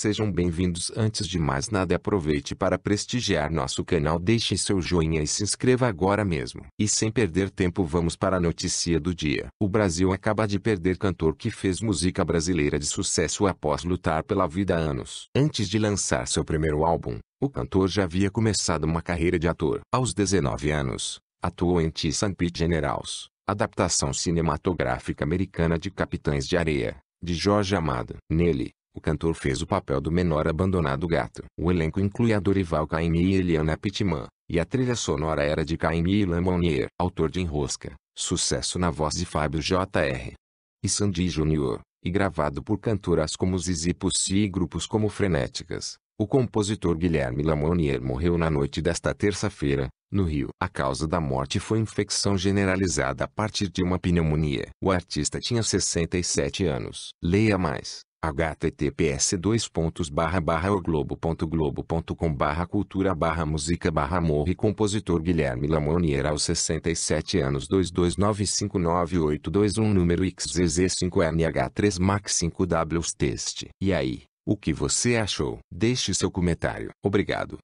Sejam bem-vindos. Antes de mais nada, aproveite para prestigiar nosso canal. Deixe seu joinha e se inscreva agora mesmo. E sem perder tempo, vamos para a notícia do dia. O Brasil acaba de perder cantor que fez música brasileira de sucesso após lutar pela vida há anos. Antes de lançar seu primeiro álbum, o cantor já havia começado uma carreira de ator. Aos 19 anos, atuou em Tissan Pit Generals, adaptação cinematográfica americana de Capitães de Areia, de Jorge Amado. Nele, o cantor fez o papel do menor abandonado gato. O elenco inclui a Dorival Caymmi e Eliana Pittman, e a trilha sonora era de Caymmi e Lamonier, autor de Enrosca, sucesso na voz de Fábio Jr. e Sandy Jr., e gravado por cantoras como Zizi Pucci e grupos como Frenéticas. O compositor Guilherme Lamonier morreu na noite desta terça-feira, no Rio. A causa da morte foi infecção generalizada a partir de uma pneumonia. O artista tinha 67 anos. Leia mais https dois pontos barra barra o barra cultura barra música barra morre compositor Guilherme Lamonier aos 67 anos 22959821 número XZZ5NH3 Max 5W E aí, o que você achou? Deixe seu comentário. Obrigado.